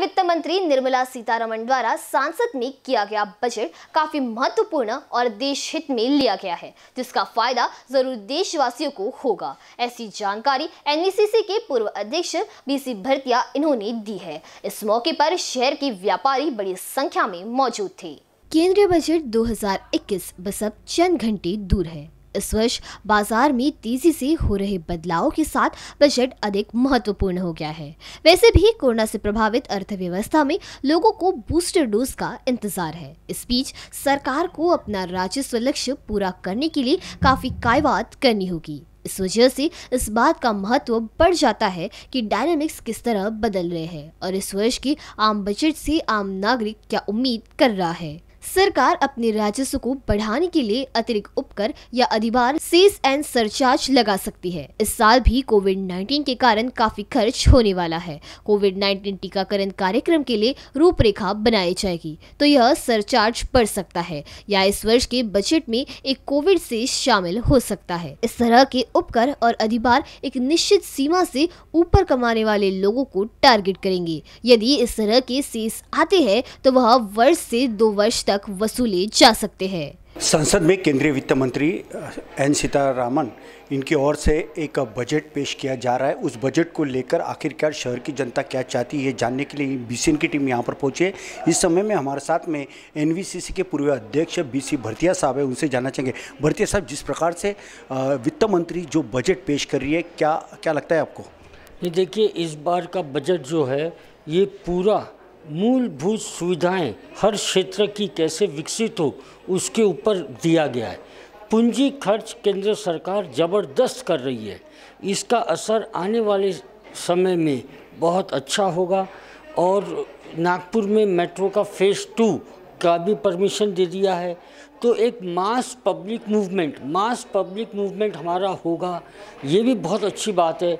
वित्त मंत्री निर्मला सीतारमण द्वारा सांसद में किया गया बजट काफी महत्वपूर्ण और देश हित में लिया गया है जिसका फायदा जरूर देशवासियों को होगा ऐसी जानकारी एनवीसीसी के पूर्व अध्यक्ष बीसी भरतिया इन्होंने दी है इस मौके पर शहर के व्यापारी बड़ी संख्या में मौजूद थे केंद्रीय बजट 2021 बस अब चंद घंटे दूर है इस वर्ष बाजार में तेजी से हो रहे बदलाव के साथ बजट अधिक महत्वपूर्ण हो गया है वैसे भी कोरोना से प्रभावित अर्थव्यवस्था में लोगों को बूस्टर डोज का इंतजार है इस बीच सरकार को अपना राजस्व लक्ष्य पूरा करने के लिए काफी कायवात करनी होगी इस वजह से इस बात का महत्व बढ़ जाता है कि डायनेमिक्स किस तरह बदल रहे हैं और इस वर्ष के आम बजट से आम नागरिक क्या उम्मीद कर रहा है सरकार अपने राजस्व को बढ़ाने के लिए अतिरिक्त उपकर या अधिभार सेस एंड सरचार्ज लगा सकती है इस साल भी कोविड 19 के कारण काफी खर्च होने वाला है कोविड 19 टीकाकरण कार्यक्रम के लिए रूपरेखा बनाई जाएगी तो यह सरचार्ज बढ़ सकता है या इस वर्ष के बजट में एक कोविड से शामिल हो सकता है इस तरह के उपकर और अधिभार एक निश्चित सीमा से ऊपर कमाने वाले लोगों को टारगेट करेंगे यदि इस तरह के सेस आते हैं तो वह वर्ष से दो वर्ष तक वसूले जा सकते हैं संसद में केंद्रीय वित्त मंत्री एन सीतारामन इनकी ओर से एक बजट पेश किया जा रहा है उस बजट को लेकर आखिरकार शहर की जनता क्या चाहती है जानने के लिए बीसीएन की टीम यहां पर पहुंची है इस समय में हमारे साथ में एनवीसीसी के पूर्व अध्यक्ष बीसी भरतिया साहब है उनसे जानना चाहेंगे भरतिया साहब जिस प्रकार से वित्त मंत्री जो बजट पेश कर रही है क्या क्या लगता है आपको ये देखिए इस बार का बजट जो है ये पूरा मूलभूत सुविधाएं हर क्षेत्र की कैसे विकसित हो उसके ऊपर दिया गया है पूंजी खर्च केंद्र सरकार ज़बरदस्त कर रही है इसका असर आने वाले समय में बहुत अच्छा होगा और नागपुर में मेट्रो का फेज़ टू का भी परमिशन दे दिया है तो एक mass public movement mass public movement हमारा होगा ये भी बहुत अच्छी बात है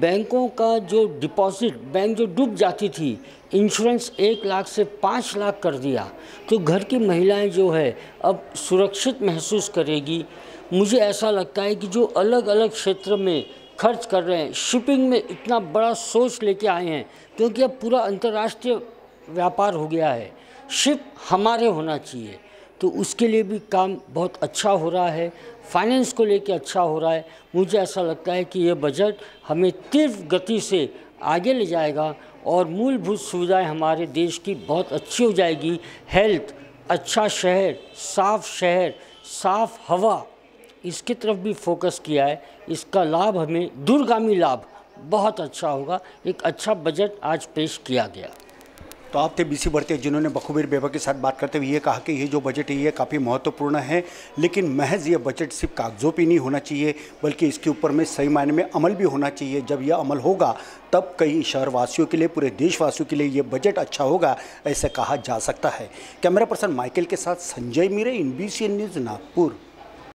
बैंकों का जो डिपॉजिट बैंक जो डूब जाती थी इंश्योरेंस एक लाख से पाँच लाख कर दिया तो घर की महिलाएं जो है अब सुरक्षित महसूस करेगी मुझे ऐसा लगता है कि जो अलग अलग क्षेत्र में खर्च कर रहे हैं शिपिंग में इतना बड़ा सोच लेके आए हैं क्योंकि अब पूरा अंतर्राष्ट्रीय व्यापार हो गया है सिर्फ हमारे होना चाहिए तो उसके लिए भी काम बहुत अच्छा हो रहा है फाइनेंस को लेकर अच्छा हो रहा है मुझे ऐसा लगता है कि ये बजट हमें तीव्र गति से आगे ले जाएगा और मूलभूत सुविधाएं हमारे देश की बहुत अच्छी हो जाएगी हेल्थ अच्छा शहर साफ शहर साफ हवा इसकी तरफ भी फोकस किया है इसका लाभ हमें दूरगामी लाभ बहुत अच्छा होगा एक अच्छा बजट आज पेश किया गया तो आप थे बीसी भरते जिन्होंने बखूबीर बेबा के साथ बात करते हुए ये कहा कि ये जो बजट है ये काफ़ी महत्वपूर्ण है लेकिन महज ये बजट सिर्फ कागजों पर नहीं होना चाहिए बल्कि इसके ऊपर में सही मायने में अमल भी होना चाहिए जब यह अमल होगा तब कई शहरवासियों के लिए पूरे देशवासियों के लिए ये बजट अच्छा होगा ऐसा कहा जा सकता है कैमरा पर्सन माइकिल के साथ संजय मीरे इन बी न्यूज़ नागपुर